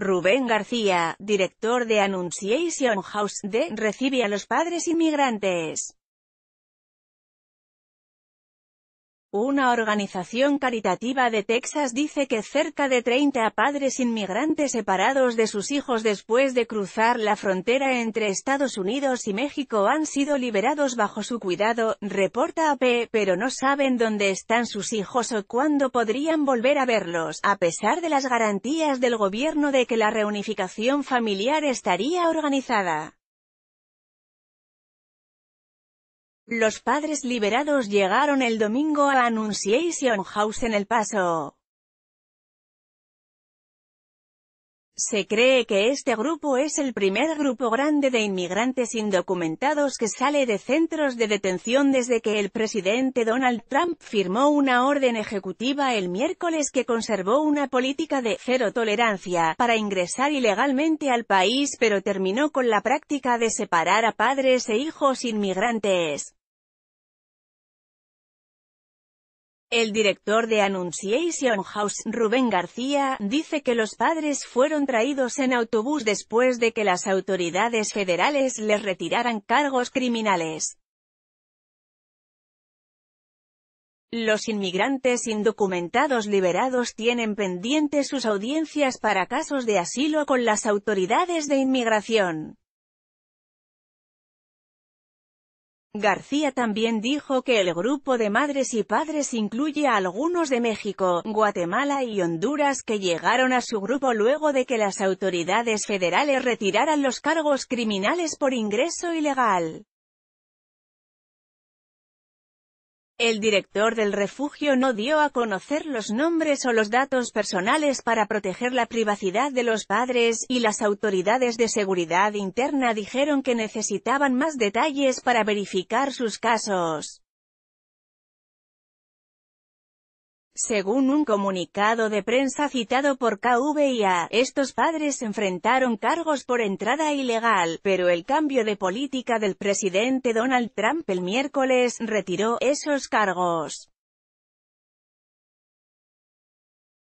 Rubén García, director de Annunciation House, de Recibe a los padres inmigrantes. Una organización caritativa de Texas dice que cerca de 30 padres inmigrantes separados de sus hijos después de cruzar la frontera entre Estados Unidos y México han sido liberados bajo su cuidado, reporta AP, pero no saben dónde están sus hijos o cuándo podrían volver a verlos, a pesar de las garantías del gobierno de que la reunificación familiar estaría organizada. Los padres liberados llegaron el domingo a Annunciation House en El Paso. Se cree que este grupo es el primer grupo grande de inmigrantes indocumentados que sale de centros de detención desde que el presidente Donald Trump firmó una orden ejecutiva el miércoles que conservó una política de «cero tolerancia» para ingresar ilegalmente al país pero terminó con la práctica de separar a padres e hijos inmigrantes. El director de Annunciation House, Rubén García, dice que los padres fueron traídos en autobús después de que las autoridades federales les retiraran cargos criminales. Los inmigrantes indocumentados liberados tienen pendientes sus audiencias para casos de asilo con las autoridades de inmigración. García también dijo que el grupo de madres y padres incluye a algunos de México, Guatemala y Honduras que llegaron a su grupo luego de que las autoridades federales retiraran los cargos criminales por ingreso ilegal. El director del refugio no dio a conocer los nombres o los datos personales para proteger la privacidad de los padres, y las autoridades de seguridad interna dijeron que necesitaban más detalles para verificar sus casos. Según un comunicado de prensa citado por KVIA, estos padres enfrentaron cargos por entrada ilegal, pero el cambio de política del presidente Donald Trump el miércoles retiró esos cargos.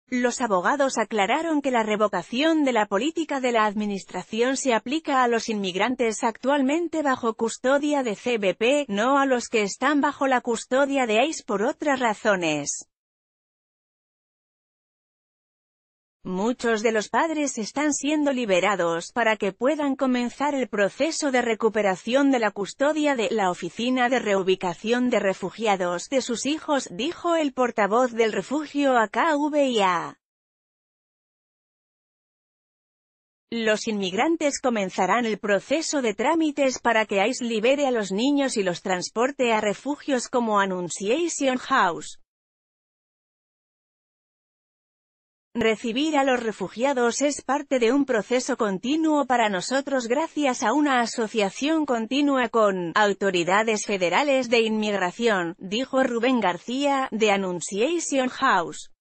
Los abogados aclararon que la revocación de la política de la administración se aplica a los inmigrantes actualmente bajo custodia de CBP, no a los que están bajo la custodia de ICE por otras razones. Muchos de los padres están siendo liberados para que puedan comenzar el proceso de recuperación de la custodia de la Oficina de Reubicación de Refugiados de sus hijos, dijo el portavoz del refugio AKVIA. Los inmigrantes comenzarán el proceso de trámites para que ICE libere a los niños y los transporte a refugios como Annunciation House. Recibir a los refugiados es parte de un proceso continuo para nosotros gracias a una asociación continua con autoridades federales de inmigración, dijo Rubén García, de Annunciation House.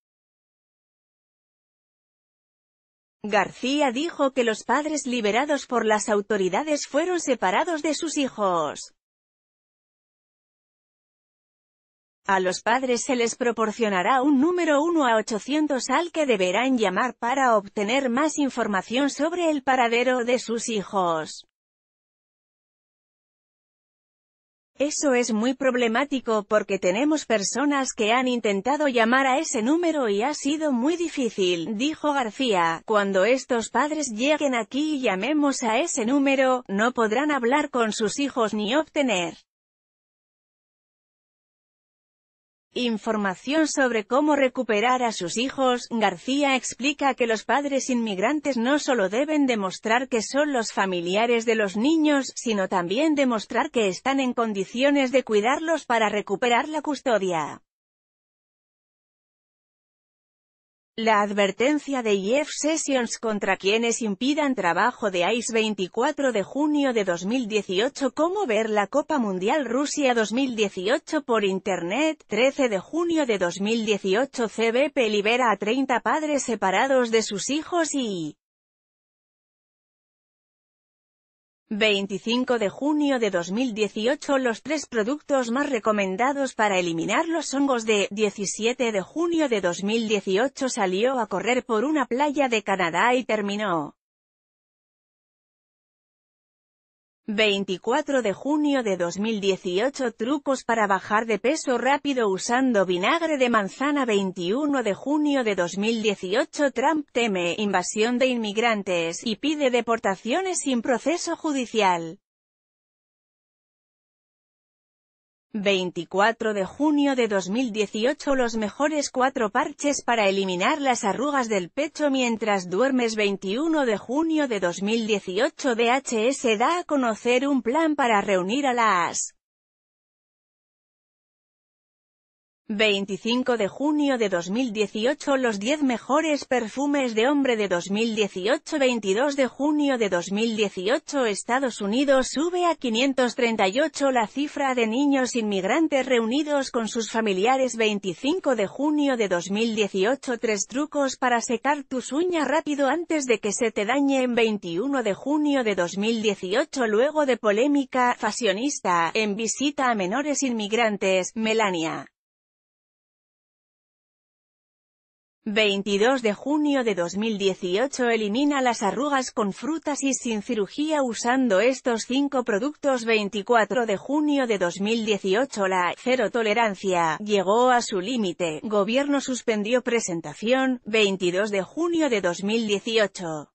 García dijo que los padres liberados por las autoridades fueron separados de sus hijos. A los padres se les proporcionará un número 1 a 800 al que deberán llamar para obtener más información sobre el paradero de sus hijos. Eso es muy problemático porque tenemos personas que han intentado llamar a ese número y ha sido muy difícil, dijo García. Cuando estos padres lleguen aquí y llamemos a ese número, no podrán hablar con sus hijos ni obtener Información sobre cómo recuperar a sus hijos, García explica que los padres inmigrantes no solo deben demostrar que son los familiares de los niños, sino también demostrar que están en condiciones de cuidarlos para recuperar la custodia. La advertencia de IF Sessions contra quienes impidan trabajo de ICE 24 de junio de 2018 Cómo ver la Copa Mundial Rusia 2018 por Internet 13 de junio de 2018 CBP libera a 30 padres separados de sus hijos y 25 de junio de 2018 Los tres productos más recomendados para eliminar los hongos de 17 de junio de 2018 salió a correr por una playa de Canadá y terminó 24 de junio de 2018 Trucos para bajar de peso rápido usando vinagre de manzana 21 de junio de 2018 Trump teme invasión de inmigrantes y pide deportaciones sin proceso judicial. 24 de junio de 2018 Los mejores cuatro parches para eliminar las arrugas del pecho mientras duermes 21 de junio de 2018 DHS da a conocer un plan para reunir a las 25 de junio de 2018 Los 10 mejores perfumes de hombre de 2018 22 de junio de 2018 Estados Unidos sube a 538 la cifra de niños inmigrantes reunidos con sus familiares 25 de junio de 2018 Tres trucos para secar tus uñas rápido antes de que se te dañe. En 21 de junio de 2018 Luego de polémica, fasionista, en visita a menores inmigrantes, Melania 22 de junio de 2018 Elimina las arrugas con frutas y sin cirugía usando estos cinco productos 24 de junio de 2018 La cero tolerancia llegó a su límite, gobierno suspendió presentación, 22 de junio de 2018